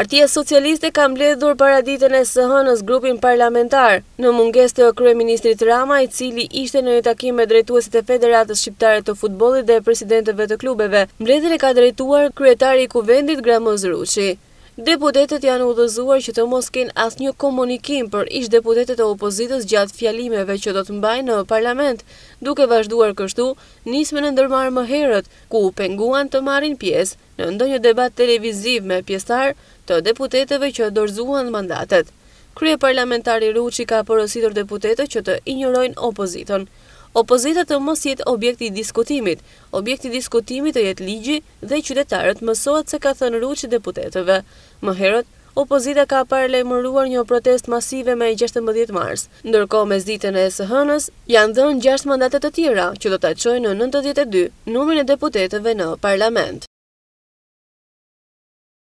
Partia Socialiste ka mbledhur paraditën e së hënës grupin parlamentar në munges të Kryeministrit Rama i cili ishte në një takim me drejtuesit e Federatës Shqiptare të Futbollit dhe presidentëve të klubeve. Mbledhjen e ka drejtuar kryetari i Kuvendit Gramoz Ruçi. Deputetet janë udhëzuar që të mos kenë asnjë komunikim për ish deputetet e opozitës gjatë fjalimeve që do të mbajnë në parlament, duke vazhduar kështu nismën e ndërmarë më herët ku u penguan të marrin pjesë në ndonjë debat televiziv me pjesëtar të deputeteve që dorëzuan mandatet. Krye parlamentari Ruqi ka porositur deputetet që të injorojnë opozitën. Opozita të mos jetë objekti diskutimit, objekti diskutimit të jetë ligji dhe i qytetarët mësohet se ka thënë rruqë deputetëve. Më herët, opozita ka parle një protest masive me i 16 mars, ndërko me zditën e së hënës janë dhënë 6 mandatet të tjera që do të qojë në 92 numërën e deputetëve në parlament.